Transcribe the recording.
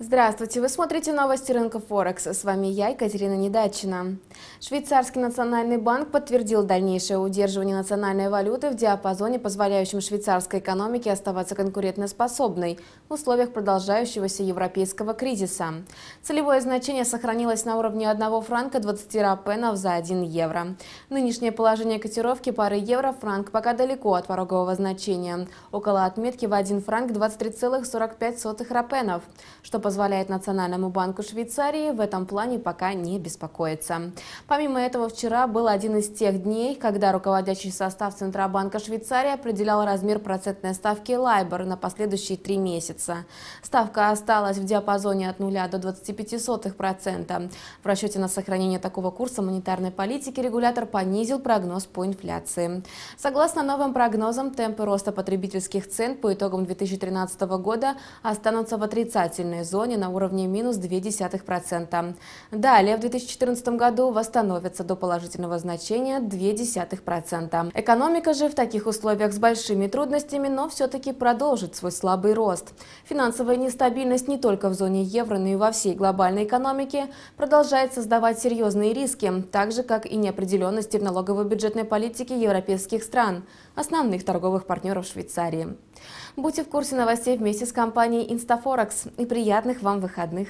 Здравствуйте! Вы смотрите новости рынка Форекс. С вами я, Екатерина Недачина. Швейцарский национальный банк подтвердил дальнейшее удерживание национальной валюты в диапазоне, позволяющем швейцарской экономике оставаться конкурентоспособной в условиях продолжающегося европейского кризиса. Целевое значение сохранилось на уровне 1 франка 20 рапенов за 1 евро. Нынешнее положение котировки пары евро-франк пока далеко от порогового значения, около отметки в 1 франк 23,45 рапенов, что позволяет Национальному банку Швейцарии в этом плане пока не беспокоиться. Помимо этого, вчера был один из тех дней, когда руководящий состав Центробанка Швейцарии определял размер процентной ставки Лайбор на последующие три месяца. Ставка осталась в диапазоне от 0 до 25%. В расчете на сохранение такого курса монетарной политики регулятор понизил прогноз по инфляции. Согласно новым прогнозам, темпы роста потребительских цен по итогам 2013 года останутся в отрицательной зоне зоне на уровне минус 0,2%. Далее в 2014 году восстановится до положительного значения 0,2%. Экономика же в таких условиях с большими трудностями, но все-таки продолжит свой слабый рост. Финансовая нестабильность не только в зоне евро, но и во всей глобальной экономике продолжает создавать серьезные риски, так же как и неопределенности в налогово-бюджетной политике европейских стран, основных торговых партнеров Швейцарии. Будьте в курсе новостей вместе с компанией Instaforex и приятных вам выходных!